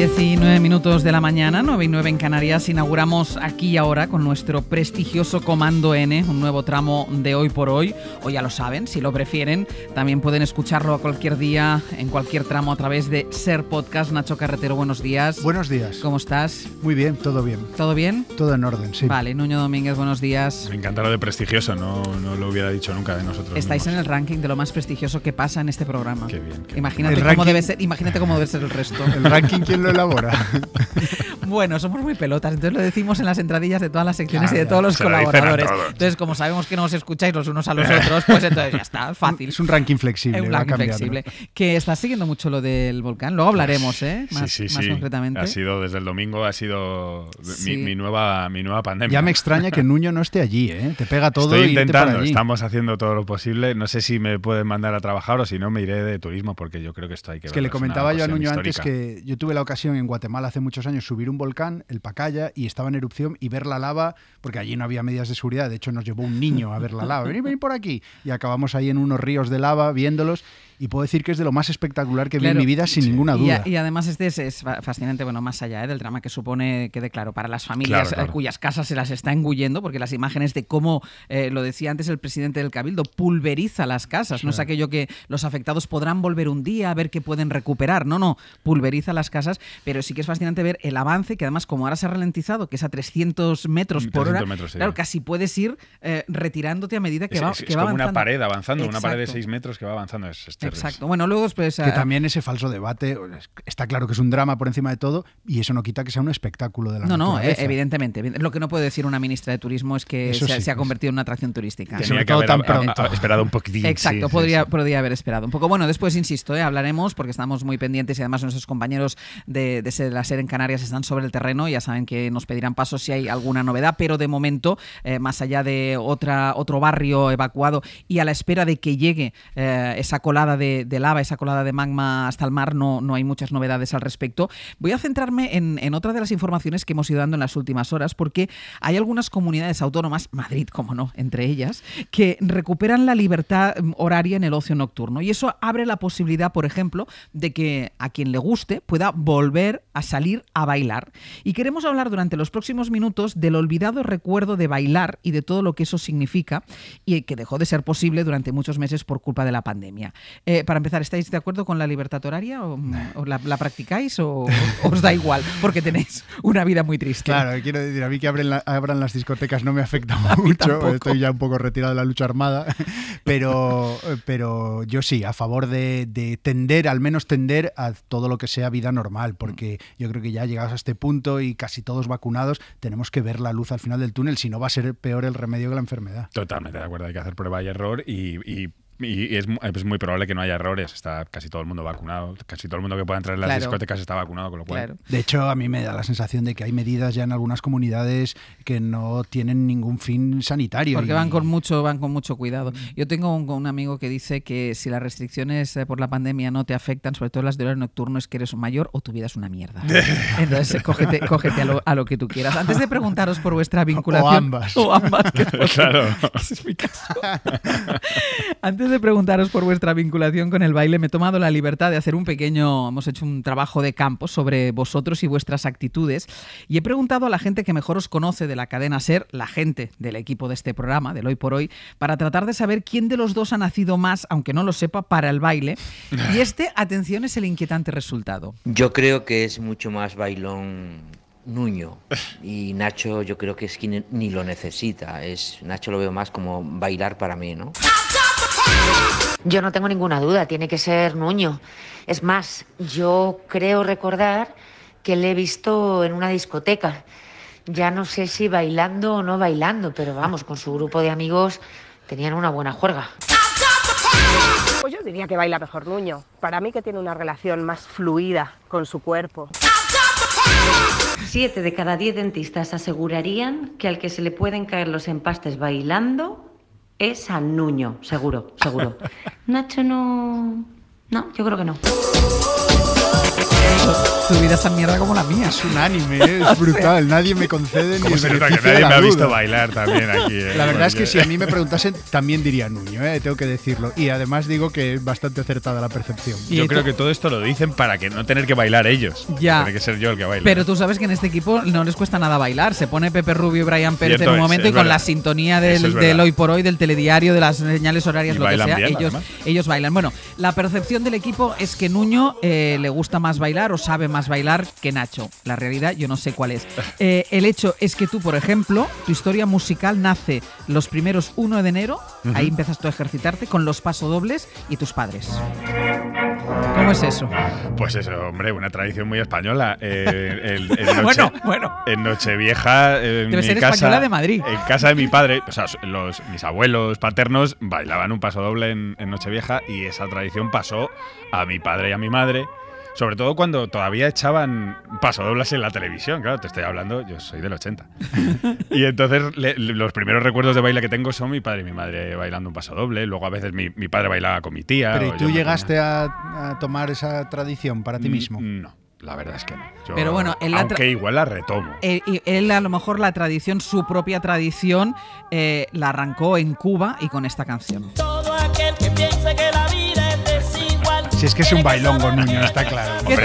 19 minutos de la mañana, 9 y 9 en Canarias, inauguramos aquí ahora con nuestro prestigioso Comando N, un nuevo tramo de hoy por hoy. O ya lo saben, si lo prefieren, también pueden escucharlo a cualquier día, en cualquier tramo a través de Ser Podcast. Nacho Carretero, buenos días. Buenos días. ¿Cómo estás? Muy bien, todo bien. ¿Todo bien? Todo en orden, sí. Vale, Nuño Domínguez, buenos días. Me encanta de prestigioso, no, no lo hubiera dicho nunca de nosotros. Estáis en el ranking de lo más prestigioso que pasa en este programa. Qué bien. imagínate, Cómo debe ser, imagínate cómo debe ser el resto. el ranking, ¿quién lo lo elabora. Bueno, somos muy pelotas, entonces lo decimos en las entradillas de todas las secciones y de todos los colaboradores. Entonces, como sabemos que no os escucháis los unos a los otros, pues entonces ya está, fácil. Es un ranking flexible. Un ranking flexible. Que estás siguiendo mucho lo del volcán, luego hablaremos, pues, ¿eh? Más, concretamente. Ha sido desde el domingo, ha sido mi, nueva, mi nueva pandemia. Ya me extraña que Nuño no esté allí, ¿eh? Te pega todo. Estoy intentando, estamos haciendo todo lo posible. No sé si me pueden mandar a trabajar o si no me iré de turismo porque yo creo que esto hay que Es que le comentaba yo a Nuño antes que yo tuve la ocasión en Guatemala hace muchos años subir un volcán, el Pacaya, y estaba en erupción y ver la lava, porque allí no había medidas de seguridad, de hecho nos llevó un niño a ver la lava, Vení, por aquí, y acabamos ahí en unos ríos de lava viéndolos y puedo decir que es de lo más espectacular que he vi en mi vida, sin ninguna duda. Y, además este es, fascinante, bueno, más allá ¿eh? del drama que supone, quede claro, para las familias cuyas casas se las está engullendo, porque las imágenes de cómo, eh, lo decía antes el presidente del Cabildo, pulveriza las casas, no es aquello que los afectados podrán volver un día a ver qué pueden recuperar, no, no, pulveriza las casas, pero sí que es fascinante ver el avance, que además como ahora se ha ralentizado, que es a 300 metros por hora, claro, casi puedes ir eh, retirándote a medida que va, es, es como una pared avanzando, una pared de 6 metros que va avanzando, es, Exacto. Bueno, luego pues, Que ah, también ese falso debate, está claro que es un drama por encima de todo y eso no quita que sea un espectáculo de la No, no, eh, evidentemente. Lo que no puede decir una ministra de Turismo es que se, ha convertido en una atracción turística. tan pronto. esperado un poquitín. Exacto, podría, podría haber esperado un poco. Bueno, después, insisto, eh, hablaremos porque estamos muy pendientes y además nuestros compañeros de, la SER en Canarias están sobre el terreno. y Ya saben que nos pedirán pasos si hay alguna novedad, pero de momento, eh, más allá de otra, otro barrio evacuado y a la espera de que llegue esa colada de, lava, esa colada de magma hasta el mar, no, no hay muchas novedades al respecto. Voy a centrarme en, en, otra de las informaciones que hemos ido dando en las últimas horas, porque hay algunas comunidades autónomas, Madrid, como no, entre ellas, que recuperan la libertad mm, horaria en el ocio nocturno. Y eso abre la posibilidad, por ejemplo, de que a quien le guste pueda volver a salir a bailar. Y queremos hablar durante los próximos minutos del olvidado recuerdo de bailar y de todo lo que eso significa y que dejó de ser posible durante muchos meses por culpa de la pandemia. Eh, para empezar, ¿estáis de acuerdo con la libertad horaria o, la, practicáis o, os da igual porque tenéis una vida muy triste? Claro, quiero decir, a mí que abran las discotecas no me afecta mucho, estoy ya un poco retirado de la lucha armada, pero, pero yo sí, a favor de, tender, al menos tender a todo lo que sea vida normal, porque yo creo que ya llegados a este punto y casi todos vacunados, tenemos que ver la luz al final del túnel, si no va a ser peor el remedio que la enfermedad. Totalmente de acuerdo, hay que hacer prueba y error y y es, eh, pues muy probable que no haya errores. Está casi todo el mundo vacunado. Casi todo el mundo que pueda entrar en las discotecas está vacunado, con lo cual. De hecho, a mí me da la sensación de que hay medidas ya en algunas comunidades que no tienen ningún fin sanitario. Porque van con mucho, van con mucho cuidado. Yo tengo un, amigo que dice que si las restricciones eh, por la pandemia no te afectan, sobre todo las de horario nocturno, es que eres mayor o tu vida es una mierda. Entonces, eh, cógete, cógete a, lo, que tú quieras. Antes de preguntaros por vuestra vinculación. O ambas. O ambas. Antes de preguntaros por vuestra vinculación con el baile, me he tomado la libertad de hacer un pequeño, hemos hecho un trabajo de campo sobre vosotros y vuestras actitudes y he preguntado a la gente que mejor os conoce de la cadena Ser, la gente del equipo de este programa, del Hoy por Hoy, para tratar de saber quién de los dos ha nacido más, aunque no lo sepa, para el baile. Y este, atención, es el inquietante resultado. Yo creo que es mucho más bailón Nuño. Y Nacho yo creo que es quien ni lo necesita. Es, Nacho lo veo más como bailar para mí, ¿no? Yo no tengo ninguna duda, tiene que ser Nuño. Es más, yo creo recordar que le he visto en una discoteca. Ya no sé si bailando o no bailando, pero vamos, con su grupo de amigos tenían una buena juerga. Pues yo diría que baila mejor Nuño. Para mí que tiene una relación más fluida con su cuerpo. Siete de cada diez dentistas asegurarían que al que se le pueden caer los empastes bailando es al Nuño, seguro, seguro. Nacho no... No, yo creo que no. tu vida es tan mierda como la mía. Es un es brutal. Nadie me concede ni nadie me ha visto bailar también aquí. Eh, la verdad es que si a mí me preguntasen, también diría Nuño, eh, tengo que decirlo. Y además digo que es bastante acertada la percepción. Yo creo que todo esto lo dicen para que no tener que bailar ellos. Ya. Tiene que ser yo el que baila. Pero tú sabes que en este equipo no les cuesta nada bailar. Se pone Pepe Rubio y Brian Pérez en un momento y con la sintonía del, hoy por hoy, del telediario, de las señales horarias, lo que sea, ellos, ellos bailan. Bueno, la percepción del equipo es que Nuño eh, le gusta más bailar o sabe más bailar que Nacho. La realidad yo no sé cuál es. Eh, el hecho es que tú, por ejemplo, tu historia musical nace los primeros 1 de enero, ahí empiezas tú a ejercitarte con los pasodobles y tus padres. ¿Cómo es eso? Pues eso, hombre, una tradición muy española. Eh, bueno, En Nochevieja, en casa, de Madrid. En casa de mi padre, o sea, los, mis abuelos paternos bailaban un paso doble en, en Nochevieja y esa tradición pasó a mi padre y a mi madre. Sobre todo cuando todavía echaban pasodoblas en la televisión, claro, te estoy hablando, yo soy del 80. y entonces los primeros recuerdos de baile que tengo son mi padre y mi madre bailando un pasodoble, luego a veces mi, padre bailaba con mi tía. Pero ¿y tú llegaste a, tomar esa tradición para ti mm, mismo? Mm, no. La verdad es que no. Pero bueno, él la aunque igual la retomo. Él, eh, él, a lo mejor la tradición, su propia tradición, eh, la arrancó en Cuba y con esta canción. Todo aquel que que la si es que es un bailongo, niño, está claro. ¿Qué,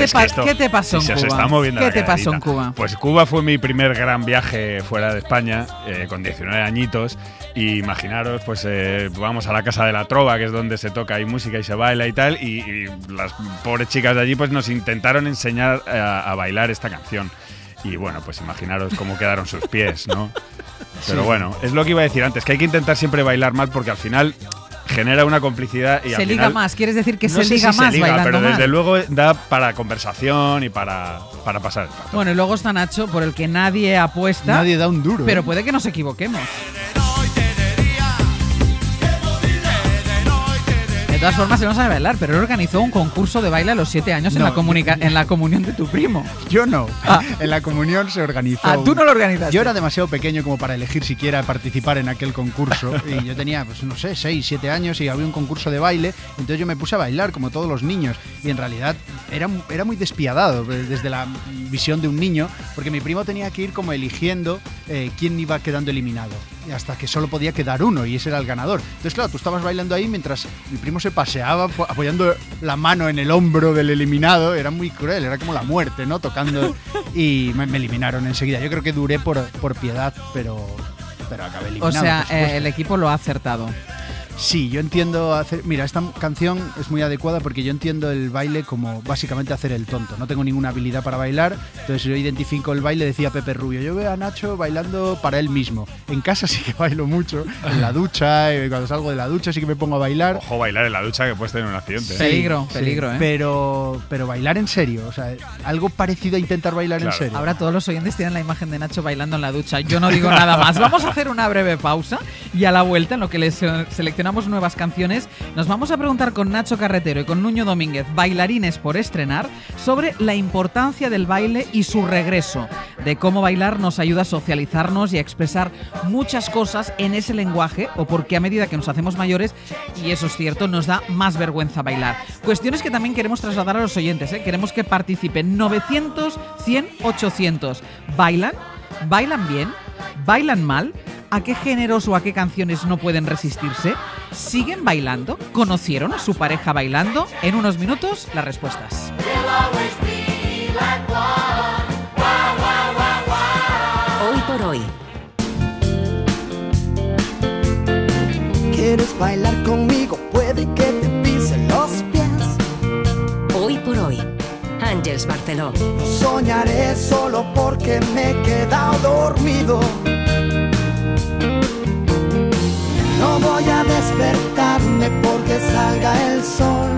te, pasó en Cuba? Pues Cuba fue mi primer gran viaje fuera de España, eh, con 19 añitos, y imaginaros, pues eh, vamos a la Casa de la Trova, que es donde se toca, y música y se baila y tal, y, las pobres chicas de allí pues nos intentaron enseñar eh, a, bailar esta canción. Y bueno, pues imaginaros cómo quedaron sus pies, ¿no? Pero bueno, es lo que iba a decir antes, que hay que intentar siempre bailar mal porque al final genera una complicidad y se liga más quieres decir que se liga más se liga, pero desde luego da para conversación y para, para pasar el bueno y luego está Nacho por el que nadie apuesta nadie da un duro pero ¿eh? puede que nos equivoquemos todas formas, él no sabe bailar, pero él organizó un concurso de baile a los 7 años en, la en la comunión de tu primo. Yo no. Ah. En la comunión se organizó. Ah, tú no lo organizaste. Yo era demasiado pequeño como para elegir siquiera participar en aquel concurso. y yo tenía, pues no sé, 6, 7 años y había un concurso de baile. Entonces yo me puse a bailar como todos los niños. Y en realidad era, era muy despiadado eh, desde la visión de un niño, porque mi primo tenía que ir como eligiendo eh, quién iba quedando eliminado hasta que solo podía quedar uno y ese era el ganador. Entonces, claro, tú estabas bailando ahí mientras mi primo se paseaba apoyando la mano en el hombro del eliminado. Era muy cruel, era como la muerte, ¿no? Tocando y me, eliminaron enseguida. Yo creo que duré por, por piedad, pero, pero acabé eliminado. O sea, eh, el equipo lo ha acertado. Sí, yo entiendo hacer. Mira, esta canción es muy adecuada porque yo entiendo el baile como básicamente hacer el tonto. No tengo ninguna habilidad para bailar, entonces yo identifico el baile, decía Pepe Rubio. Yo veo a Nacho bailando para él mismo. En casa sí que bailo mucho, en la ducha, eh, cuando salgo de la ducha sí que me pongo a bailar. Ojo, bailar en la ducha que puedes tener un accidente. peligro, peligro, ¿eh? Pero, pero bailar en serio, o sea, algo parecido a intentar bailar en serio. Ahora todos los oyentes tienen la imagen de Nacho bailando en la ducha. Yo no digo nada más. Vamos a hacer una breve pausa y a la vuelta en lo que les seleccionamos nuevas canciones, nos vamos a preguntar con Nacho Carretero y con Nuño Domínguez, bailarines por estrenar, sobre la importancia del baile y su regreso, de cómo bailar nos ayuda a socializarnos y a expresar muchas cosas en ese lenguaje, o porque a medida que nos hacemos mayores, y eso es cierto, nos da más vergüenza bailar. Cuestiones que también queremos trasladar a los oyentes, ¿eh? queremos que participen 900, 100, 800. ¿Bailan? ¿Bailan bien? ¿Bailan mal? ¿A qué géneros o a qué canciones no pueden resistirse? ¿Siguen bailando? ¿Conocieron a su pareja bailando? En unos minutos, las respuestas. Hoy por hoy. ¿Quieres bailar conmigo? Puede que te pisen los pies. Hoy por hoy. ángeles Barceló. soñaré solo porque me he quedado dormido. No voy a despertarme porque salga el sol.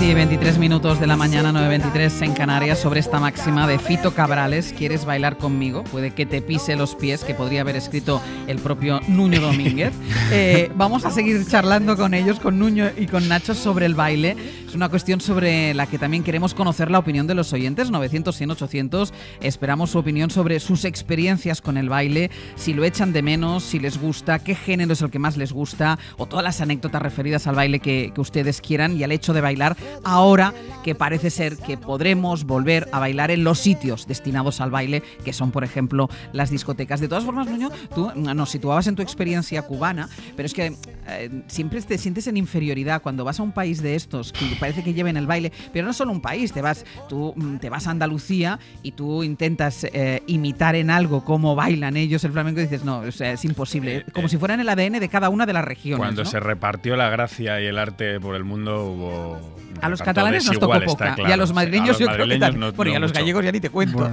10 y 23 minutos de la mañana, 9.23 en Canarias, sobre esta máxima de Fito Cabrales, ¿quieres bailar conmigo? Puede que te pise los pies, que podría haber escrito el propio Nuño Domínguez. Eh, vamos a seguir charlando con ellos, con Nuño y con Nacho, sobre el baile una cuestión sobre la que también queremos conocer la opinión de los oyentes, 900, 100, 800. Esperamos su opinión sobre sus experiencias con el baile, si lo echan de menos, si les gusta, qué género es el que más les gusta, o todas las anécdotas referidas al baile que, ustedes quieran y al hecho de bailar ahora que parece ser que podremos volver a bailar en los sitios destinados al baile, que son, por ejemplo, las discotecas. De todas formas, Nuño, tú nos situabas en tu experiencia cubana, pero es que eh, siempre te sientes en inferioridad cuando vas a un país de estos que parece que lleven el baile, pero no solo un país, te vas, tú mm, te vas a Andalucía y tú intentas eh, imitar en algo cómo bailan ellos el flamenco y dices, no, es imposible, eh, como si eh. si fueran el ADN de cada una de las regiones. Cuando se repartió la gracia y el arte por el mundo hubo... A los catalanes nos tocó poca y a los madrileños, yo creo que no, bueno, y a los gallegos ya ni te cuento.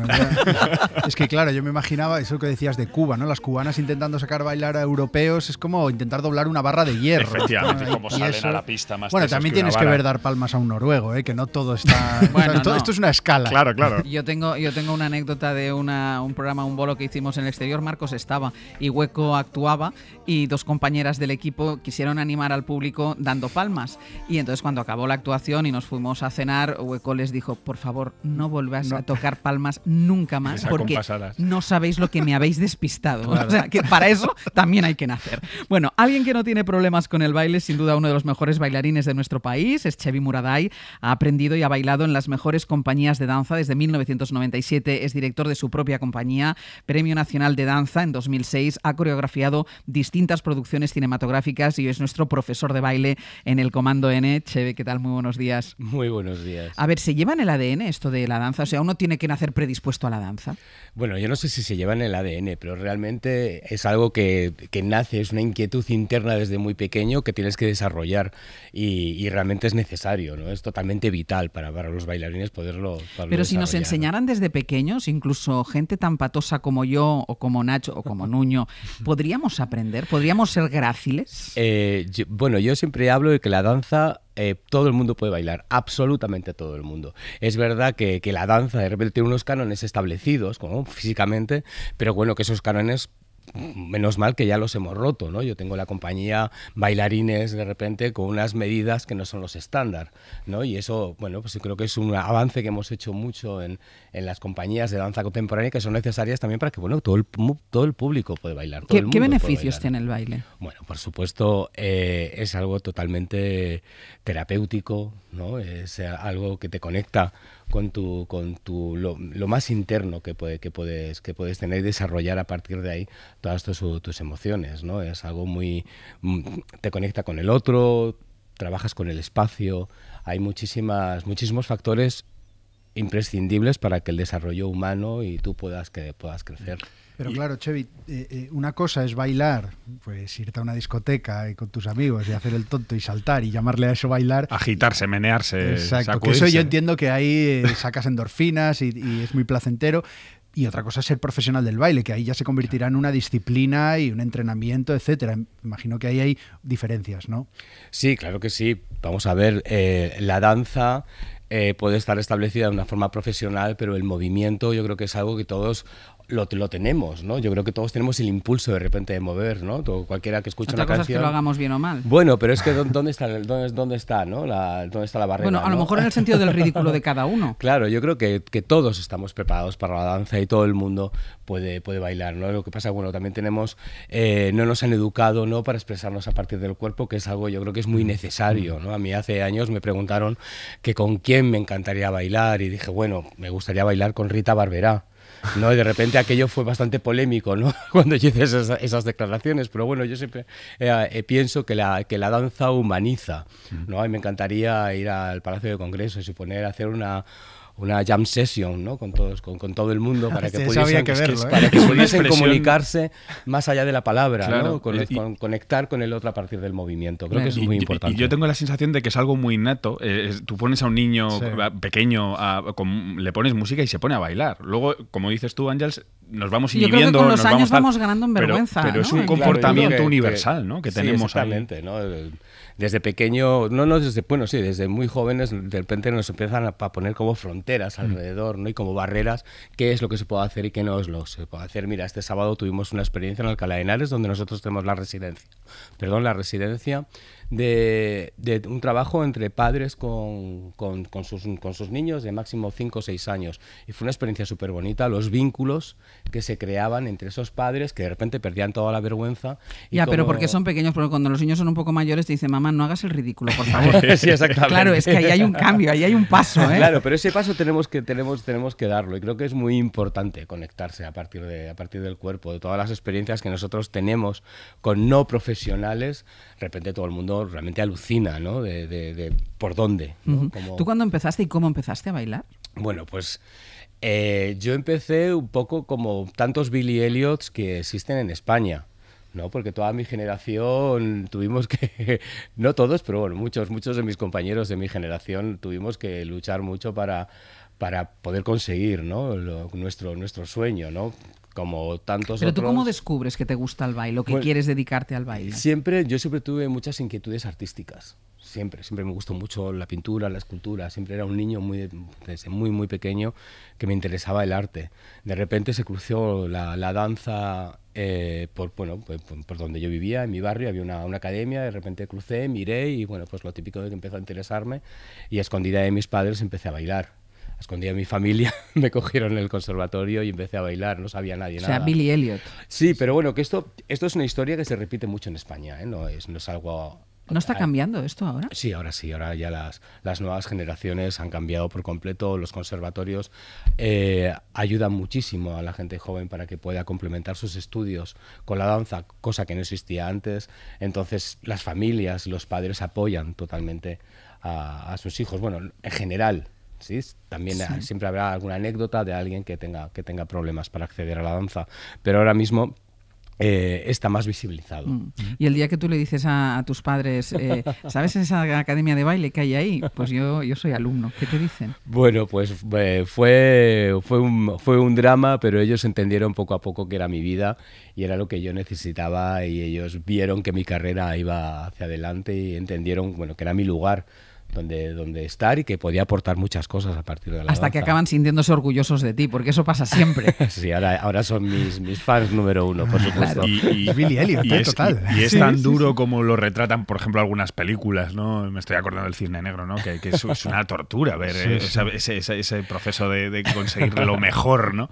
es que claro, yo me imaginaba eso que decías de Cuba, ¿no? Las cubanas intentando sacar bailar a europeos es como intentar doblar una barra de hierro. Efectivamente, como salen a la pista más Bueno, también tienes que ver dar palmas más a un noruego, ¿eh? que no todo está. bueno, todo, Esto es una escala. Claro, claro. Yo tengo, yo tengo una anécdota de un programa, un bolo que hicimos en el exterior. Marcos estaba y Hueco actuaba y dos compañeras del equipo quisieron animar al público dando palmas. Y entonces, cuando acabó la actuación y nos fuimos a cenar, Hueco les dijo: Por favor, no volváis a tocar palmas nunca más porque no sabéis lo que me habéis despistado. O sea, que para eso también hay que nacer. Bueno, alguien que no tiene problemas con el baile, sin duda uno de los mejores bailarines de nuestro país, es Chevy Muraday. Ha aprendido y ha bailado en las mejores compañías de danza desde 1997. Es director de su propia compañía, Premio Nacional de Danza en 2006. Ha coreografiado distintas producciones cinematográficas y es nuestro profesor de baile en el Comando N. Cheve, ¿qué tal? Muy buenos días. Muy buenos días. A ver, ¿se lleva en el ADN esto de la danza? O sea, uno tiene que nacer predispuesto a la danza. Bueno, yo no sé si se lleva en el ADN, pero realmente es algo que, nace, es una inquietud interna desde muy pequeño que tienes que desarrollar y realmente es necesario. ¿no? Es totalmente vital para, los bailarines poderlo. Pero si nos enseñaran desde pequeños, incluso gente tan patosa como yo, o como Nacho, o como Nuño, ¿podríamos aprender? ¿Podríamos ser gráciles? Eh, bueno, yo siempre hablo de que la danza eh, todo el mundo puede bailar, absolutamente todo el mundo. Es verdad que, la danza de repente tiene unos cánones establecidos, como físicamente, pero bueno, que esos cánones menos mal que ya los hemos roto, ¿no? Yo tengo la compañía bailarines de repente con unas medidas que no son los estándar, ¿no? Y eso, bueno, pues creo que es un avance que hemos hecho mucho en, en, las compañías de danza contemporánea que son necesarias también para que, bueno, todo el, todo el público puede bailar. ¿Qué, beneficios tiene el baile? Bueno, por supuesto, eh, es algo totalmente terapéutico, ¿no? Es algo que te conecta con tu, con tu lo, más interno que, que, puedes, que puedes tener y desarrollar a partir de ahí todas tus, tus emociones, ¿no? Es algo muy... Mm, te conecta con el otro, trabajas con el espacio, hay muchísimas, muchísimos factores imprescindibles para que el desarrollo humano y tú puedas, que, puedas crecer. Pero claro, Chevy, eh, eh, una cosa es bailar, pues irte a una discoteca eh, con tus amigos y hacer el tonto y saltar y llamarle a eso bailar. Agitarse, menearse. Exacto. eso yo entiendo que ahí sacas endorfinas y, es muy placentero. Y otra cosa es ser profesional del baile, que ahí ya se convertirá en una disciplina y un entrenamiento, etcétera. Imagino que ahí hay diferencias, ¿no? Sí, claro que sí. Vamos a ver, la danza puede estar establecida de una forma profesional, pero el movimiento yo creo que es algo que todos lo, lo, tenemos, ¿no? Yo creo que todos tenemos el impulso de repente de mover, ¿no? cualquiera que escucha Otra una cosa canción... es que lo hagamos bien o mal. Bueno, pero es que ¿dónde está, dónde, dónde está, ¿no? la, dónde está la barrera? Bueno, a lo mejor en el sentido del ridículo de cada uno. Claro, yo creo que, que, todos estamos preparados para la danza y todo el mundo puede, puede bailar, ¿no? Lo que pasa, bueno, también tenemos... Eh, no nos han educado, ¿no? Para expresarnos a partir del cuerpo, que es algo yo creo que es muy mm. necesario, ¿no? A mí hace años me preguntaron que con quién me encantaría bailar y dije, bueno, me gustaría bailar con Rita Barberá. ¿no? de repente aquello fue bastante polémico, ¿no? Cuando yo hice esas, declaraciones, pero bueno, yo siempre eh, eh, pienso que la, que la danza humaniza, ¿no? me encantaría ir al Palacio de Congresos y poner, hacer una una jam session ¿no? con, todos, con, todo el mundo para que, pudiesen, ¿eh? comunicarse más allá de la palabra, ¿no? conectar con el otro a partir del movimiento. Creo que es muy importante. Y yo tengo la sensación de que es algo muy innato. Eh, tú pones a un niño pequeño, le pones música y se pone a bailar. Luego, como dices tú, Ángels, nos vamos inhibiendo. con los nos años vamos, ganando en vergüenza. Pero, es un comportamiento universal que, que tenemos sí, exactamente, eh, Desde pequeño, no, no, desde, bueno, sí, desde muy jóvenes de repente nos empiezan a, poner como front fronteras mm. alrededor ¿no? y como barreras, qué es lo que se puede hacer y qué no es lo que se puede hacer. Mira, este sábado tuvimos una experiencia en Alcalá de Henares donde nosotros tenemos la residencia, perdón, la residencia de, un trabajo entre padres con, con, sus, con sus niños de máximo 5 o 6 años. Y fue una experiencia súper bonita, los vínculos que se creaban entre esos padres que de repente perdían toda la vergüenza. ya, pero porque son pequeños, porque cuando los niños son un poco mayores te dicen, mamá, no hagas el ridículo, por favor. sí, exactamente. Claro, es que ahí hay un cambio, ahí hay un paso. ¿eh? Claro, pero ese paso tenemos que, tenemos, tenemos que darlo y creo que es muy importante conectarse a partir, de, a partir del cuerpo, de todas las experiencias que nosotros tenemos con no profesionales. De repente todo el mundo realmente alucina, ¿no? De, por dónde. ¿Tú cuándo empezaste y cómo empezaste a bailar? Bueno, pues eh, yo empecé un poco como tantos Billy Elliot que existen en España. ¿no? Porque toda mi generación tuvimos que, no todos, pero bueno, muchos, muchos de mis compañeros de mi generación tuvimos que luchar mucho para, para poder conseguir ¿no? nuestro, nuestro sueño, ¿no? como tantos Pero tú cómo descubres que te gusta el baile o que quieres dedicarte al baile? Siempre, yo siempre tuve muchas inquietudes artísticas. Siempre, siempre me gustó mucho la pintura, la escultura. Siempre era un niño muy, desde muy, muy pequeño que me interesaba el arte. De repente se cruzó la, danza eh, por, bueno, por, donde yo vivía, en mi barrio, había una, una, academia. De repente crucé, miré y, bueno, pues lo típico de que empezó a interesarme. Y a escondida de mis padres empecé a bailar escondía mi familia, me cogieron en el conservatorio y empecé a bailar, no sabía nadie nada. O sea, Billy Elliot. Sí, pero bueno, que esto, esto es una historia que se repite mucho en España, ¿eh? no, es, no es algo ¿No está cambiando esto ahora? Sí, ahora sí, ahora ya las, las nuevas generaciones han cambiado por completo, los conservatorios eh, ayudan muchísimo a la gente joven para que pueda complementar sus estudios con la danza, cosa que no existía antes, entonces las familias, los padres apoyan totalmente a, a sus hijos, bueno, en general ¿sí? También siempre habrá alguna anécdota de alguien que tenga, que tenga problemas para acceder a la danza, pero ahora mismo eh, está más visibilizado. Mm. Y el día que tú le dices a, tus padres, eh, ¿sabes esa academia de baile que hay ahí? Pues yo, yo soy alumno, ¿qué te dicen? Bueno, pues eh, fue, fue, un, fue un drama, pero ellos entendieron poco a poco que era mi vida y era lo que yo necesitaba y ellos vieron que mi carrera iba hacia adelante y entendieron bueno, que era mi lugar donde, donde estar y que podía aportar muchas cosas a partir de la Hasta que acaban sintiéndose orgullosos de ti, porque eso pasa siempre. sí, ahora, ahora son mis, mis fans número uno, por ah, supuesto. y, Billy Elliot, ¿eh? es, total. Y, es tan duro como lo retratan, por ejemplo, algunas películas, ¿no? Me estoy acordando del Cine Negro, ¿no? Que, es, una tortura ver eh, ese, proceso de, de conseguir lo mejor, ¿no?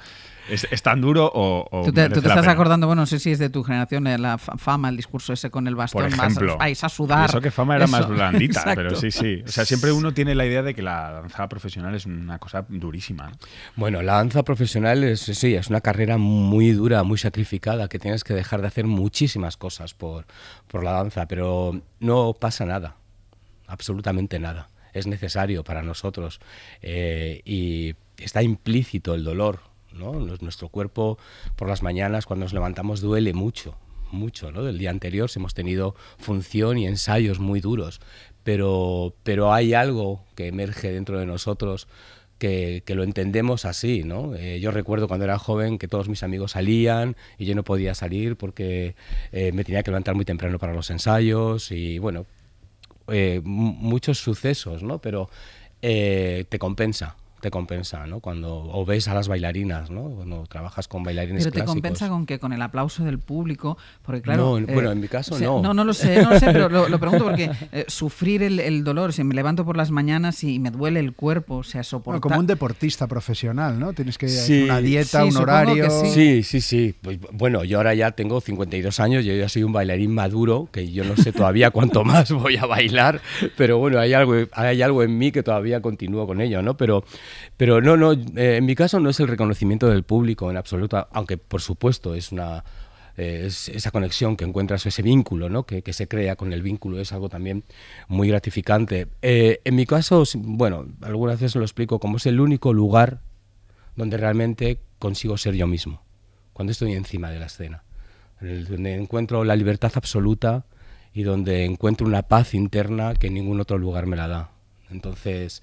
¿Es, tan duro o.? tú te, estás acordando, bueno, no sé si es de tu generación, la fama, el discurso ese con el bastón. Por ejemplo. a, sudar. Eso que fama era más blandita, pero sí, sí. O sea, siempre uno tiene la idea de que la danza profesional es una cosa durísima. Bueno, la danza profesional es, sí, es una carrera muy dura, muy sacrificada, que tienes que dejar de hacer muchísimas cosas por, la danza, pero no pasa nada, absolutamente nada. Es necesario para nosotros eh, y está implícito el dolor, nuestro cuerpo por las mañanas cuando nos levantamos duele mucho, mucho, Del día anterior hemos tenido función y ensayos muy duros, pero, hay algo que emerge dentro de nosotros que, lo entendemos así, eh, yo recuerdo cuando era joven que todos mis amigos salían y yo no podía salir porque eh, me tenía que levantar muy temprano para los ensayos y bueno, eh, muchos sucesos, Pero te compensa te compensa, ¿no? Cuando o ves a las bailarinas, ¿no? Cuando trabajas con bailarines Pero te compensa con que con el aplauso del público, porque claro. No, eh, bueno, en mi caso no. No, no lo sé, no lo sé, pero lo, pregunto porque eh, sufrir el, dolor, si me levanto por las mañanas y me duele el cuerpo, o sea, soportar. como un deportista profesional, ¿no? Tienes que a una dieta, un horario. Sí. sí, sí, pues, bueno, yo ahora ya tengo 52 años, yo ya soy un bailarín maduro, que yo no sé todavía cuánto más voy a bailar, pero bueno, hay algo, hay algo en mí que todavía continúo con ello, ¿no? Pero pero no, no, eh, en mi caso no es el reconocimiento del público en absoluto, aunque por supuesto es una eh, esa conexión que encuentras, ese vínculo ¿no? que, se crea con el vínculo, es algo también muy gratificante. Eh, en mi caso, bueno, algunas veces lo explico como es el único lugar donde realmente consigo ser yo mismo, cuando estoy encima de la escena, donde encuentro la libertad absoluta y donde encuentro una paz interna que ningún otro lugar me la da. Entonces,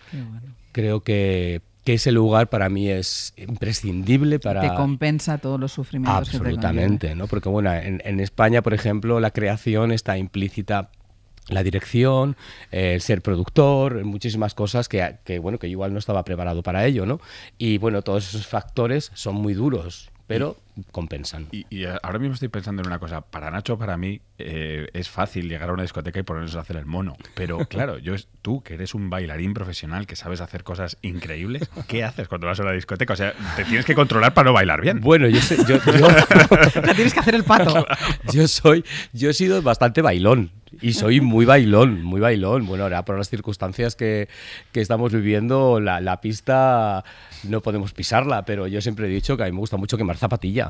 creo que, que, ese lugar para mí es imprescindible para... Te compensa todos los sufrimientos. Absolutamente, ¿no? Porque bueno, en, España, por ejemplo, la creación está implícita la dirección, el ser productor, muchísimas cosas que, que, bueno, que igual no estaba preparado para ello, ¿no? Y bueno, todos esos factores son muy duros, pero compensan. Y, eh, ahora mismo estoy pensando en una cosa. Para Nacho, para mí, eh, es fácil llegar a una discoteca y ponerse a hacer el mono. Pero claro, yo tú, que eres un bailarín profesional, que sabes hacer cosas increíbles, ¿qué haces cuando vas a una discoteca? O sea, te tienes que controlar para no bailar bien. Bueno, yo Yo, tienes que hacer el pato. yo soy. Yo he sido bastante bailón. Y soy muy bailón, muy bailón. Bueno, ahora por las circunstancias que, que estamos viviendo, la, la, pista no podemos pisarla, pero yo siempre he dicho que a mí me gusta mucho quemar zapatillas.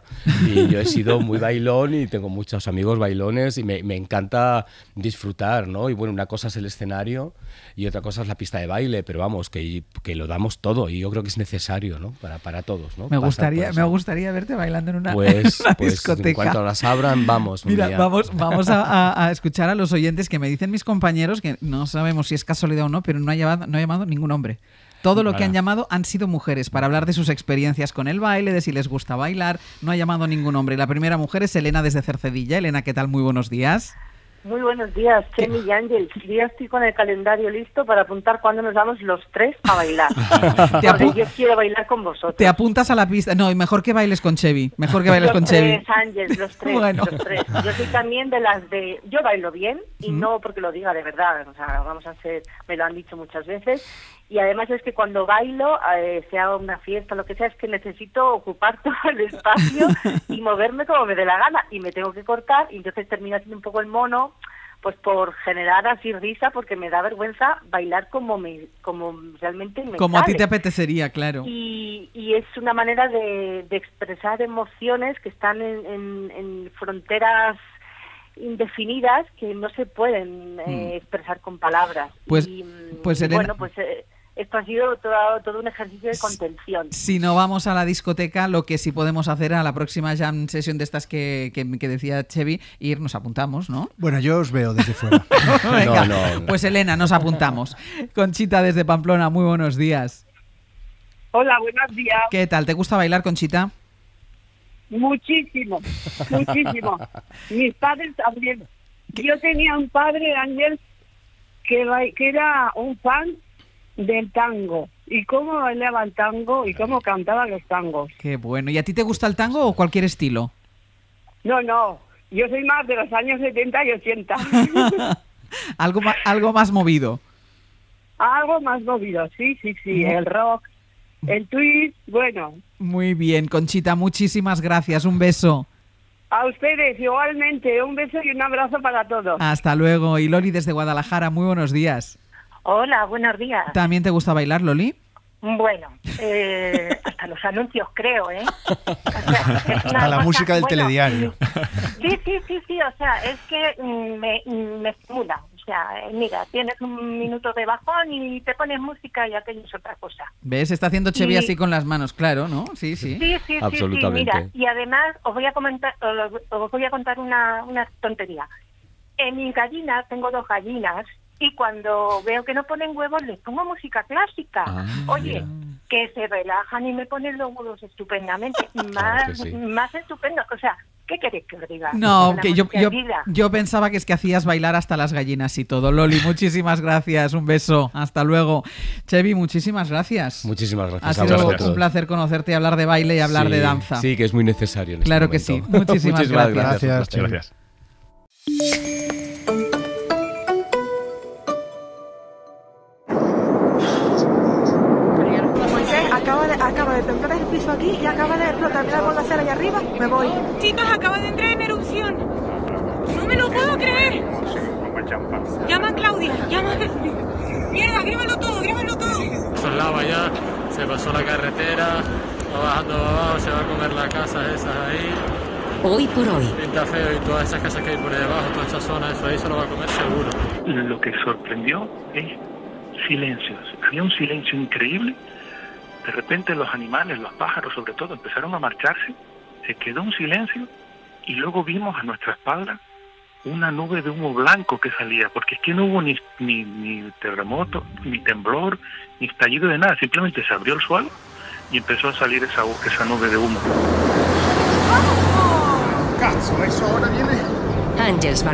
Y yo he sido muy bailón y tengo muchos amigos bailones y me, encanta disfrutar, ¿no? Y bueno, una cosa es el escenario y otra cosa es la pista de baile, pero vamos, que, lo damos todo y yo creo que es necesario, ¿no? Para, todos, ¿no? Me gustaría, me gustaría verte bailando en una, pues, pues, En cuanto las abran, vamos. Mira, vamos, vamos a, a, escuchar a los oyentes que me dicen mis compañeros que no sabemos si es casualidad o no, pero no ha llamado, no ha llamado ningún hombre. Todo lo que han llamado han sido mujeres para hablar de sus experiencias con el baile, de si les gusta bailar. No ha llamado ningún hombre. La primera mujer es Elena desde Cercedilla. Elena, ¿qué tal? Muy buenos días. Muy buenos días, Chemi y Ángel. estoy con el calendario listo para apuntar cuándo nos vamos los tres a bailar. yo quiero bailar con vosotros. Te apuntas a la pista. No, mejor que bailes con Chevi Mejor que bailes con tres, Chevy. Ángel, los tres, Yo soy también de las de... Yo bailo bien y no porque lo diga de verdad. O sea, vamos a hacer. Me lo han dicho muchas veces y además es que cuando bailo, eh, sea una fiesta, lo que sea, es que necesito ocupar todo el espacio y moverme como me dé la gana y me tengo que cortar y entonces termina siendo un poco el mono pues por generar así risa porque me da vergüenza bailar como me como realmente me como a ti te apetecería claro y, es una manera de, expresar emociones que están en, fronteras indefinidas que no se pueden eh, mm. expresar con palabras. Pues, y, pues bueno, pues eh, esto ha sido todo, un ejercicio de contención. Si no vamos a la discoteca, lo que sí podemos hacer a la próxima sesión de estas que, que, decía Chevy, ir nos apuntamos, ¿no? Bueno, yo os veo desde fuera. pues Elena, nos apuntamos. Conchita desde Pamplona, muy buenos días. Hola, buenos días. ¿Qué tal? ¿Te gusta bailar, Conchita? Muchísimo, muchísimo. Mis padres también. Yo tenía un padre, Ángel, que era un fan del tango y cómo bailaba el tango y cómo cantaba los tangos. Qué bueno. ¿Y a ti te gusta el tango o cualquier estilo? No, no. Yo soy más de los años 70 y 80. algo, más, algo más movido. Algo más movido, sí, sí, sí. El rock, el twist, bueno. Muy bien, Conchita, muchísimas gracias. Un beso. A ustedes igualmente. Un beso y un abrazo para todos. Hasta luego. Y Loli desde Guadalajara, muy buenos días. Hola, buenos días. ¿También te gusta bailar, Loli? Bueno, eh, hasta los anuncios creo, ¿eh? O hasta la música del telediario. Sí, sí, sí, sí, o sea, es que mm, mm, me, estimula. O sea, eh, mira, tienes un minuto de bajón y te pones música y aquello es otra cosa. ¿Ves? Está haciendo Chevi así con las manos, claro, ¿no? Sí, sí. Sí, sí, Absolutamente. mira, y además os voy a, comentar, os voy a contar una, una tontería. En mi gallina, tengo dos gallinas y cuando veo que no ponen huevos les pongo música clásica. Ah, Oye, que se relajan y me ponen los huevos estupendamente, más, más estupendo. o sea, ¿Qué queréis que os diga? No, que yo, pensaba que es que hacías bailar hasta las gallinas y todo. Loli, muchísimas gracias. Un beso. Hasta luego. Chevi, muchísimas gracias. Muchísimas gracias. Ha sido un placer conocerte y hablar de baile y hablar de danza. Sí, que es muy necesario. Este claro que sí. Muchísimas, gracias. gracias. tengo que el piso aquí y acaba de explotarme la allá arriba, me voy. Chicos, acaba de entrar en erupción. No me lo puedo creer. Llama a Claudia, llama a Mierda, grábalo todo, grábalo todo. Son lava ya, se pasó la carretera, va bajando abajo, se va a comer las casas esas ahí. Hoy por hoy. Pinta feo y todas esas casas que hay por ahí abajo, toda esa zona, eso ahí se lo va a comer seguro. Lo que sorprendió es silencios. Había un silencio increíble de repente los animales, los pájaros sobre todo, empezaron a marcharse, se quedó un silencio y luego vimos a nuestra espalda una nube de humo blanco que salía, porque es que no hubo ni, terremoto, ni temblor, ni estallido de nada, simplemente se abrió el suelo y empezó a salir esa, esa nube de humo. ¡Cazzo, eso ahora viene! Ángels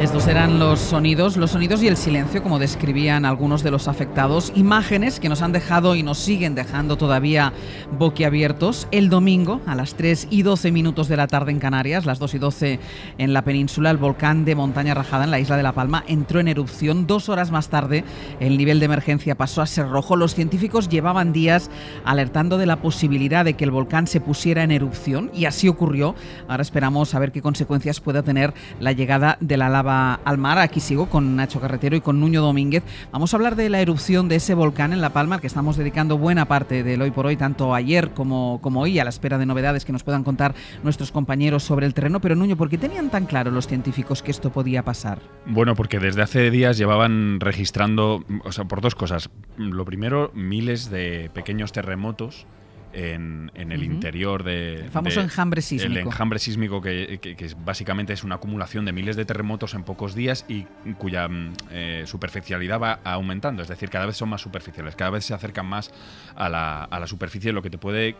estos eran los sonidos, los sonidos y el silencio, como describían algunos de los afectados, imágenes que nos han dejado y nos siguen dejando todavía boquiabiertos el domingo a las 3 y 12 minutos de la tarde en Canarias, las 2 y 12 en la península, el volcán de Montaña Rajada en la isla de La Palma entró en erupción. Dos horas más tarde el nivel de emergencia pasó a ser rojo. Los científicos llevaban días alertando de la posibilidad de que el volcán se pusiera en erupción y así ocurrió. Ahora esperamos a ver qué consecuencias pueda tener la llegada de la lava al mar. Aquí sigo con Nacho Carretero y con Nuño Domínguez. Vamos a hablar de la erupción de ese volcán en La Palma, al que estamos dedicando buena parte del hoy por hoy, tanto ayer como, como hoy, a la espera de novedades que nos puedan contar nuestros compañeros sobre el terreno. Pero Nuño, ¿por qué tenían tan claro los científicos que esto podía pasar? Bueno, porque desde hace días llevaban registrando, o sea, por dos cosas. Lo primero, miles de pequeños terremotos en, el interior de... El famoso enjambre sísmico. El enjambre sísmico que, que, básicamente es una acumulación de miles de terremotos en pocos días y cuya mm, eh, superficialidad va aumentando. Es decir, cada vez son más superficiales, cada vez se acercan más a la, a la superficie, lo que te puede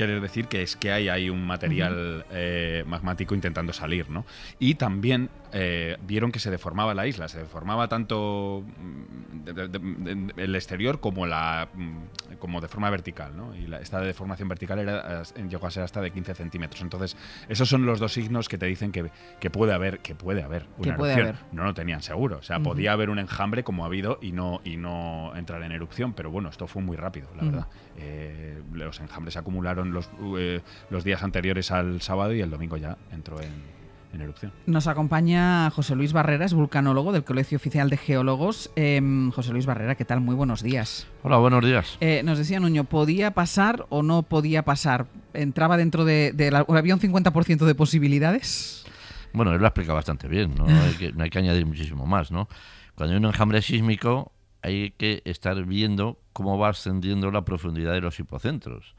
Quiere decir que es que hay, hay un material eh, magmático intentando salir, ¿no? Y también eh, vieron que se deformaba la isla, se deformaba tanto mm, el exterior como, la, mm, como de forma vertical, ¿no? Y la, esta deformación vertical era, llegó a ser hasta de 15 centímetros. Entonces, esos son los dos signos que te dicen que, puede haber, que puede haber una erupción. No lo tenían seguro, o sea, podía haber un enjambre como ha habido y no, y no entrar en erupción, pero bueno, esto fue muy rápido, la verdad. Eh, los enjambres se acumularon los, eh, los días anteriores al sábado y el domingo ya entró en, erupción. Nos acompaña José Luis Barrera, es vulcanólogo del Colegio Oficial de Geólogos. Em, José Luis Barrera, ¿qué tal? Muy buenos días. Hola, buenos días. Eh, nos decía Nuño, ¿podía pasar o no podía pasar? ¿Entraba dentro de, había un 50% de posibilidades? Bueno, él lo explica bastante bien, ¿no? Hay que, no hay que añadir muchísimo más, ¿no? Cuando hay un enjambre sísmico hay que estar viendo cómo va ascendiendo la profundidad de los hipocentros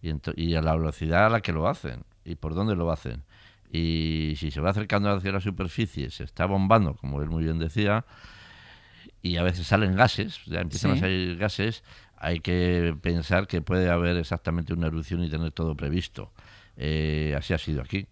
y, a la velocidad a la que lo hacen y por dónde lo hacen. Y si se va acercando hacia la superficie, se está bombando, como él muy bien decía, y a veces salen gases, ya empiezan a salir gases, hay que pensar que puede haber exactamente una erupción y tener todo previsto. Eh, así ha sido aquí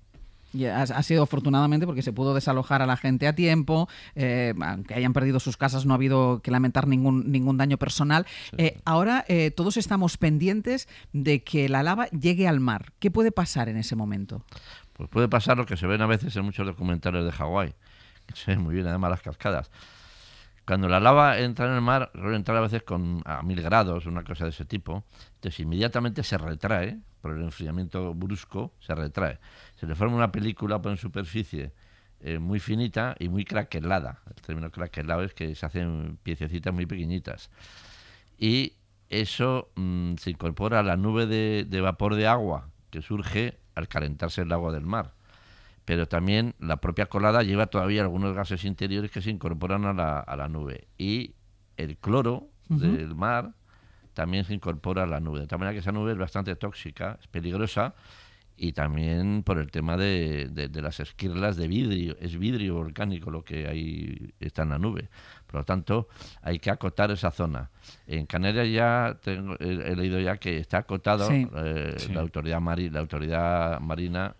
ha, sido afortunadamente porque se pudo desalojar a la gente a tiempo, eh, aunque hayan perdido sus casas, no ha habido que lamentar ningún, ningún daño personal. Eh, ahora eh, todos estamos pendientes de que la lava llegue al mar. ¿Qué puede pasar en ese momento? Pues puede pasar lo que se ven a veces en muchos documentales de Hawái. Que se ven muy bien, además, las cascadas. Cuando la lava entra en el mar, suele entrar a veces con, a mil grados, una cosa de ese tipo. Entonces inmediatamente se retrae, por el enfriamiento brusco, se retrae. Se le forma una película por en superficie eh, muy finita y muy craquelada. El término craquelado es que se hacen piececitas muy pequeñitas. Y eso mm, se incorpora a la nube de, de vapor de agua que surge al calentarse el agua del mar pero también la propia colada lleva todavía algunos gases interiores que se incorporan a la, a la nube. Y el cloro del mar también se incorpora a la nube. De tal manera que esa nube es bastante tóxica, es peligrosa, y también por el tema de, de, las esquirlas de vidrio. Es vidrio volcánico lo que ahí está en la nube. Por lo tanto, hay que acotar esa zona. En Canarias ya he, leído ya que está acotado eh, la autoridad mar la autoridad marina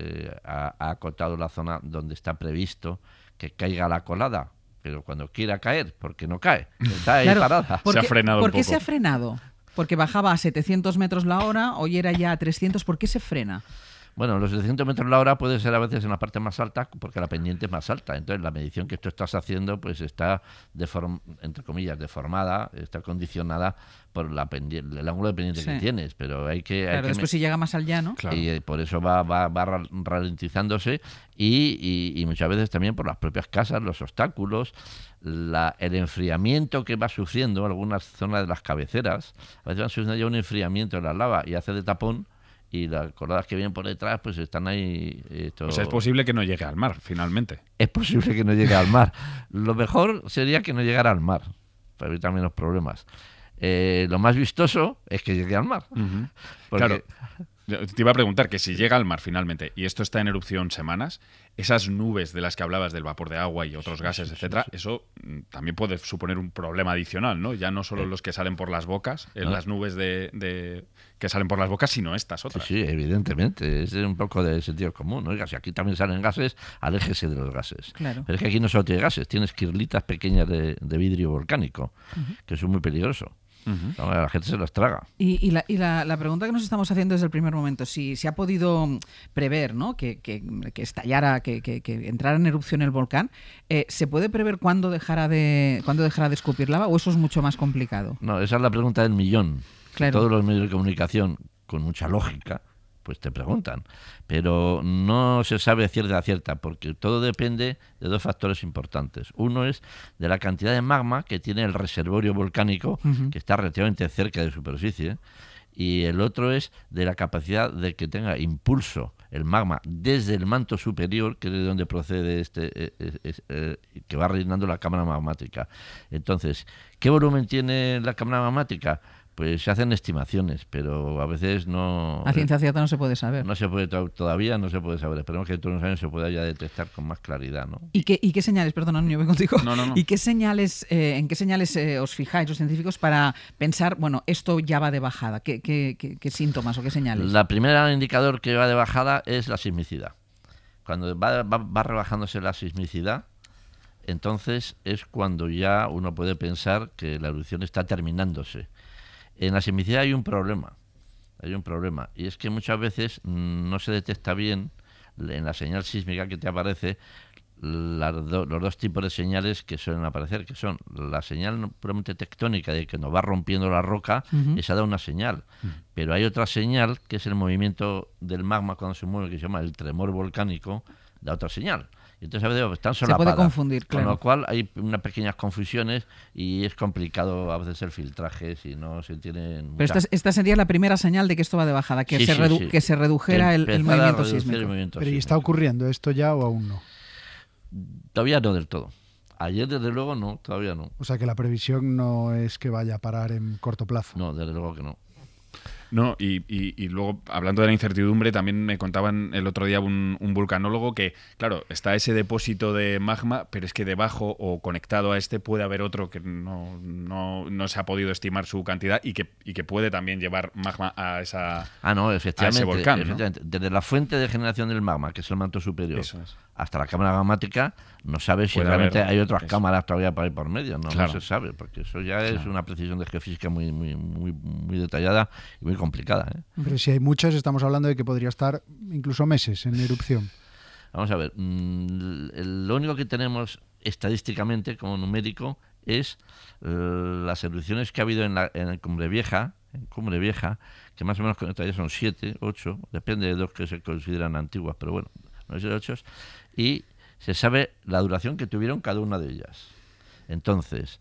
eh, ha, ha, acotado la zona donde está previsto que caiga la colada, pero cuando quiera caer, porque no cae, está ahí parada. se ha frenado. ¿Por qué se ha frenado? Porque bajaba a 700 metros la hora, hoy era ya a 300, ¿por qué se frena? Bueno, los 700 metros la hora puede ser a veces en la parte más alta porque la pendiente es más alta. Entonces, la medición que tú estás haciendo pues está, entre comillas, deformada, está condicionada por la el ángulo de pendiente que tienes. Pero hay que... después si llega más al llano. Y eh, por eso va, ralentizándose y, muchas veces también por las propias casas, los obstáculos. La, el enfriamiento que va sufriendo algunas zonas de las cabeceras, a veces va sufriendo ya un enfriamiento en la lava y hace de tapón y las cordadas que vienen por detrás pues están ahí. O sea, es posible que no llegue al mar, finalmente. Es posible que no llegue al mar. lo mejor sería que no llegara al mar, para evitar menos problemas. Eh, lo más vistoso es que llegue al mar. Claro. Te iba a preguntar que si llega al mar finalmente, y esto está en erupción semanas, esas nubes de las que hablabas del vapor de agua y otros gases, etcétera, eso mm, también puede suponer un problema adicional, ¿no? Ya no solo eh. los que salen por las bocas, en ah. las nubes de que salen por las bocas, sino estas otras. Sí, evidentemente. Es un poco de sentido común. Oiga, si aquí también salen gases, aléjese de los gases. Claro. Pero es que aquí no solo tiene gases, tiene esquirlitas pequeñas de, vidrio volcánico, que son muy peligrosos. La gente se las traga. Y, la, y la, pregunta que nos estamos haciendo desde el primer momento, si se ha podido prever que, estallara, que, entrara en erupción el volcán, eh, ¿se puede prever cuándo dejará, de, cuándo dejará de escupir lava o eso es mucho más complicado? No, esa es la pregunta del millón. Todos los medios de comunicación, con mucha lógica, pues te preguntan. Pero no se sabe cierta cierta, porque todo depende de dos factores importantes. Uno es de la cantidad de magma que tiene el reservorio volcánico, que está relativamente cerca de superficie, y el otro es de la capacidad de que tenga impulso el magma desde el manto superior, que es de donde procede este, e, e, e, que va rellenando la cámara magmática. Entonces, ¿qué volumen tiene la cámara magmática? pues se hacen estimaciones, pero a veces no... A ciencia cierta no se puede saber. No se puede todavía, no se puede saber. Esperemos que dentro de unos años se pueda ya detectar con más claridad, ¿no? ¿Y qué, y qué señales, perdona, no voy contigo. No, ¿Y qué señales, eh, en qué señales eh, os fijáis los científicos para pensar, bueno, esto ya va de bajada? ¿Qué, síntomas o qué señales? La primera indicador que va de bajada es la sismicidad. Cuando va, va rebajándose la sismicidad, entonces es cuando ya uno puede pensar que la erupción está terminándose en la sismicidad hay un problema, hay un problema, y es que muchas veces mm, no se detecta bien en la señal sísmica que te aparece los dos tipos de señales que suelen aparecer, que son la señal puramente tectónica de que nos va rompiendo la roca, esa da una señal, pero hay otra señal que es el movimiento del magma cuando se mueve, que se llama el tremor volcánico, da otra señal entonces a veces están Se puede confundir, Con lo cual hay unas pequeñas confusiones y es complicado a veces el filtraje si no se tienen... Pero esta, sería la primera señal de que esto va de bajada, que, se, que se redujera el, movimiento sísmico. Pero ¿y está ocurriendo esto ya o aún no? Todavía no del todo. Ayer, desde luego, no, todavía no. O sea que la previsión no es que vaya a parar en corto plazo. No, desde luego que no. No, y, luego, hablando de la incertidumbre, también me contaban el otro día un, un, vulcanólogo que, claro, está ese depósito de magma, pero es que debajo o conectado a este puede haber otro que no, no, no se ha podido estimar su cantidad y que, que puede también llevar magma a, esa, ah, no, efectivamente, Desde la fuente de generación del magma, que es el manto superior, hasta la cámara magmática, no sabe si realmente hay otras cámaras todavía para ir por medio. No, se sabe, porque eso ya es una precisión de geofísica muy, muy, muy, muy detallada y complicada. Pero ¿eh? si hay muchas, estamos hablando de que podría estar incluso meses en erupción. Vamos a ver, mm, lo único que tenemos estadísticamente como numérico es eh, las erupciones que ha habido en la Cumbre Vieja, en Cumbre Vieja, que más o menos ya son siete, ocho, depende de dos que se consideran antiguas, pero bueno, no es de ocho. y se sabe la duración que tuvieron cada una de ellas. Entonces,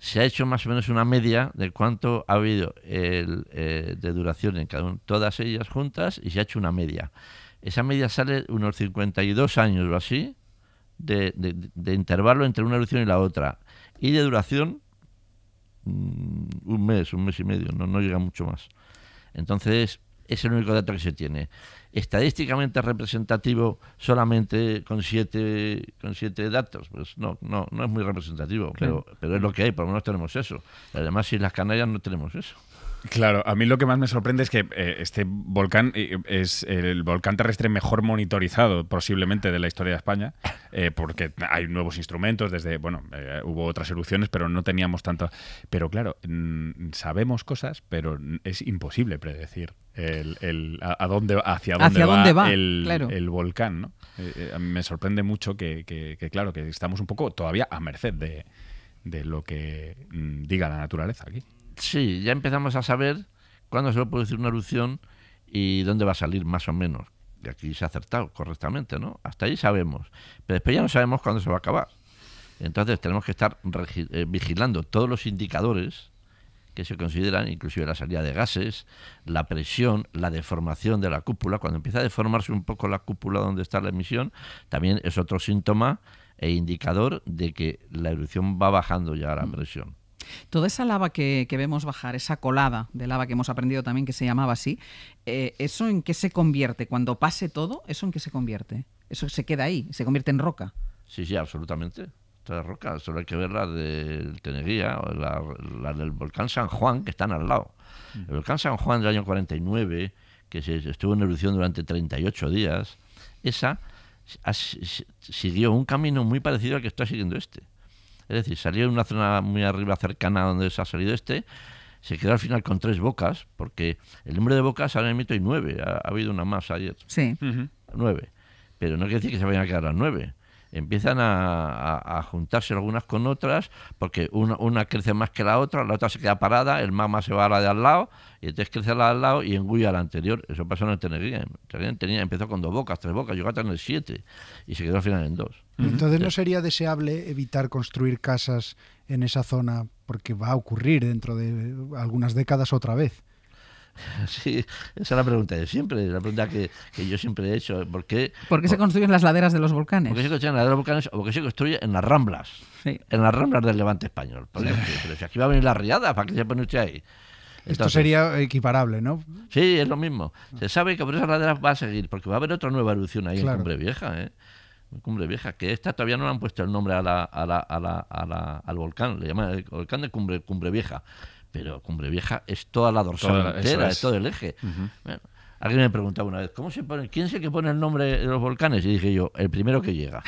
se ha hecho más o menos una media de cuánto ha habido el, eh, de duración en cada todas ellas juntas, y se ha hecho una media. Esa media sale unos 52 años o así de, de, intervalo entre una erupción y la otra. Y de duración, mm, un mes, un mes y medio, no, no llega mucho más. Entonces, es el único dato que se tiene estadísticamente representativo solamente con siete, con siete datos. Pues no, no, no es muy representativo, pero, pero es lo que hay, por lo menos tenemos eso. Además, si las Canarias no tenemos eso. Claro, a mí lo que más me sorprende es que eh, este volcán eh, es el volcán terrestre mejor monitorizado posiblemente de la historia de España, eh, porque hay nuevos instrumentos, desde, bueno, hubo otras erupciones, pero no teníamos tanto... Pero claro, sabemos cosas, pero es imposible predecir el, a, dónde, hacia dónde va, el, volcán. me sorprende mucho que, claro, que estamos un poco todavía a merced de, lo que diga la naturaleza aquí sí, ya empezamos a saber cuándo se va a producir una erupción y dónde va a salir, más o menos. Y aquí se ha acertado correctamente, ¿no? Hasta ahí sabemos. Pero después ya no sabemos cuándo se va a acabar. Entonces tenemos que estar eh, vigilando todos los indicadores que se consideran, inclusive la salida de gases, la presión, la deformación de la cúpula. Cuando empieza a deformarse un poco la cúpula donde está la emisión, también es otro síntoma e indicador de que la erupción va bajando ya la mm. presión. Toda esa lava que, vemos bajar, esa colada de lava que hemos aprendido también que se llamaba así, eh, ¿eso en qué se convierte? Cuando pase todo, ¿eso en qué se convierte? ¿Eso se queda ahí? ¿Se convierte en roca? Sí, sí, absolutamente. Toda roca. Solo hay que ver la del Teneguía, la, la del volcán San Juan, que están al lado. Mm. El volcán San Juan del año 49, que se, estuvo en erupción durante 38 días, esa siguió un camino muy parecido al que está siguiendo este. Es decir, salió de una zona muy arriba cercana donde se ha salido este, se quedó al final con tres bocas, porque el número de bocas ahora mismo hay nueve, ha, habido una más ayer. Sí. Nueve. Pero no quiere decir que se vayan a quedar a nueve empiezan a, juntarse algunas con otras, porque una, crece más que la otra, la otra se queda parada, el mama se va a la de al lado, y entonces crece la de al lado y engulla a la anterior. Eso pasó en el Tenerife. Tenerife empezó con dos bocas, tres bocas, llegó a tener siete, y se quedó al final en dos. Entonces, ¿no sería deseable evitar construir casas en esa zona? Porque va a ocurrir dentro de algunas décadas otra vez. Sí, esa es la pregunta de siempre, la pregunta que, yo siempre he hecho. ¿Por qué, se construyen las laderas de los volcanes? ¿Por se construyen laderas o por se construye en las ramblas? En las ramblas del levante español. pero si aquí va a venir la riada, ¿para que se pone ahí? Esto sería equiparable, ¿no? Sí, es lo mismo. Se sabe que por esas laderas va a seguir, porque va a haber otra nueva erupción ahí en Cumbre Vieja, ¿eh? Cumbre Vieja, que esta todavía no le han puesto el nombre a la, a la, al volcán, le llaman el volcán de Cumbre, Cumbre Vieja pero Cumbre Vieja es toda la dorsal entera, es. todo el eje. alguien me preguntaba una vez, ¿cómo se pone, ¿quién es el que pone el nombre de los volcanes? Y dije yo, el primero que llega.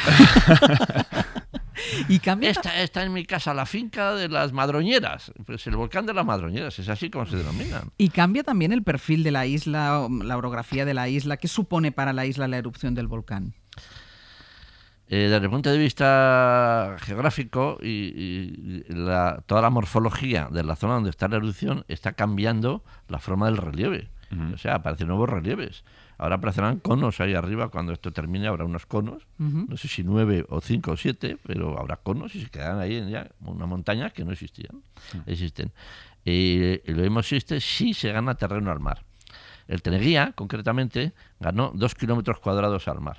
y cambia... está está mi casa, la finca de las madroñeras. Pues el volcán de las madroñeras, es así como se denomina. Y cambia también el perfil de la isla, la orografía de la isla. ¿Qué supone para la isla la erupción del volcán? Eh, desde el punto de vista geográfico y, toda la morfología de la zona donde está la erupción está cambiando la forma del relieve. O sea, aparecen nuevos relieves. Ahora aparecerán conos ahí arriba. Cuando esto termine habrá unos conos. No sé si nueve o cinco o siete, pero habrá conos y se quedan ahí en ya una montaña que no existían. Existen. Y, y lo mismo existe si se gana terreno al mar. El Teneguía, concretamente, ganó dos kilómetros cuadrados al mar.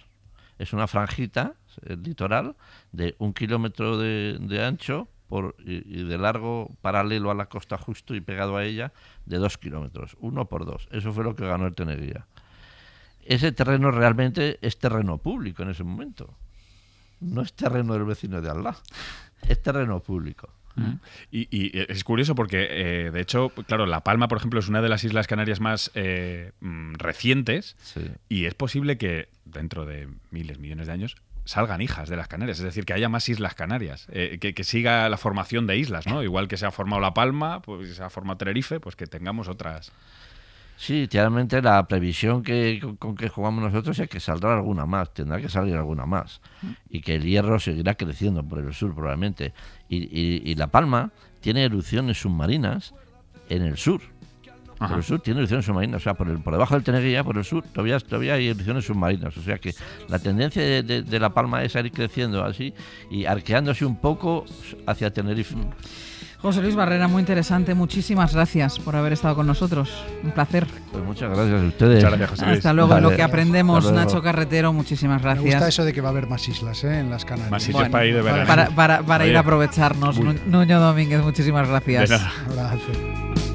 Es una franjita el litoral, de un kilómetro de, ancho por, y, de largo paralelo a la costa justo y pegado a ella de dos kilómetros, uno por dos. Eso fue lo que ganó el Tenería Ese terreno realmente es terreno público en ese momento. No es terreno del vecino de al es terreno público. Y, es curioso porque, eh, de hecho, claro, La Palma, por ejemplo, es una de las Islas Canarias más eh, mm, recientes y es posible que dentro de miles, millones de años salgan hijas de las Canarias, es decir, que haya más islas canarias, eh, que, siga la formación de islas, ¿no? Igual que se ha formado La Palma, pues se ha formado Tenerife, pues que tengamos otras. Sí, claramente la previsión que, con, que jugamos nosotros es que saldrá alguna más, tendrá que salir alguna más, y que el hierro seguirá creciendo por el sur probablemente. y La Palma tiene erupciones submarinas en el sur, por el sur tiene erupciones submarinas. O sea, por, el, por debajo del Tenerife, por el sur, todavía, todavía hay erupciones submarinas. O sea que la tendencia de, La Palma es ir creciendo así y arqueándose un poco hacia Tenerife. José Luis Barrera, muy interesante. Muchísimas gracias por haber estado con nosotros. Un placer. Pues muchas gracias a ustedes. Hasta luego. Lo que aprendemos, Nacho Carretero, muchísimas gracias. Me gusta eso de que va a haber más islas ¿eh? en las Canarias. para ir Para, para, ir a aprovecharnos. Nuño Domínguez, muchísimas gracias. Gracias.